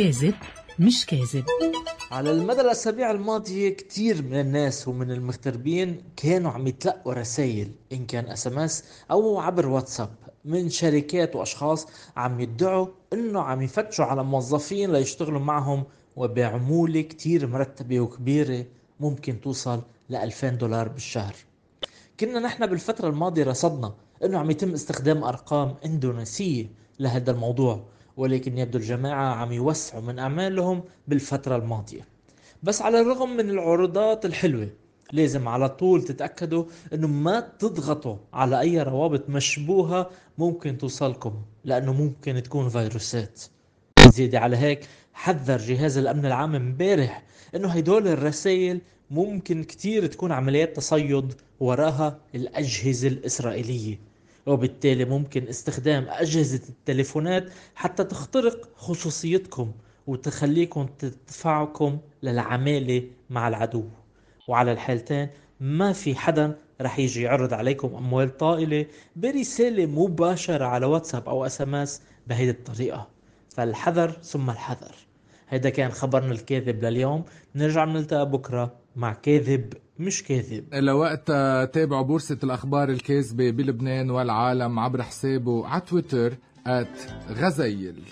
كاذب مش كاذب على المدى الأسابيع الماضية كثير من الناس ومن المغتربين كانوا عم يتلقوا رسائل إن كان اس ام اس أو عبر واتساب من شركات وأشخاص عم يدعوا إنه عم يفتشوا على موظفين ليشتغلوا معهم وبعمولة كتير مرتبة وكبيرة ممكن توصل ل 2000 دولار بالشهر كنا نحن بالفترة الماضية رصدنا إنه عم يتم استخدام أرقام إندونيسية لهذا الموضوع ولكن يبدو الجماعة عم يوسعوا من أعمالهم بالفترة الماضية بس على الرغم من العروضات الحلوة لازم على طول تتأكدوا أنه ما تضغطوا على أي روابط مشبوهة ممكن توصلكم لأنه ممكن تكون فيروسات زيادة على هيك حذر جهاز الأمن العام امبارح أنه هدول الرسائل ممكن كتير تكون عمليات تصيد وراها الأجهزة الإسرائيلية وبالتالي ممكن استخدام أجهزة التليفونات حتى تخترق خصوصيتكم وتخليكم تدفعكم للعمالة مع العدو وعلى الحالتين ما في حدا رح يجي يعرض عليكم أموال طائلة برسالة مباشرة على واتساب أو أس أم أس بهيدي الطريقة فالحذر ثم الحذر هيدا كان خبرنا الكاذب لليوم نرجع نلتقى بكره مع كاذب مش كاذب إلى وقت آه، تابعوا بورصة الأخبار الكاذبة بلبنان والعالم عبر حسابه على تويتر غزيل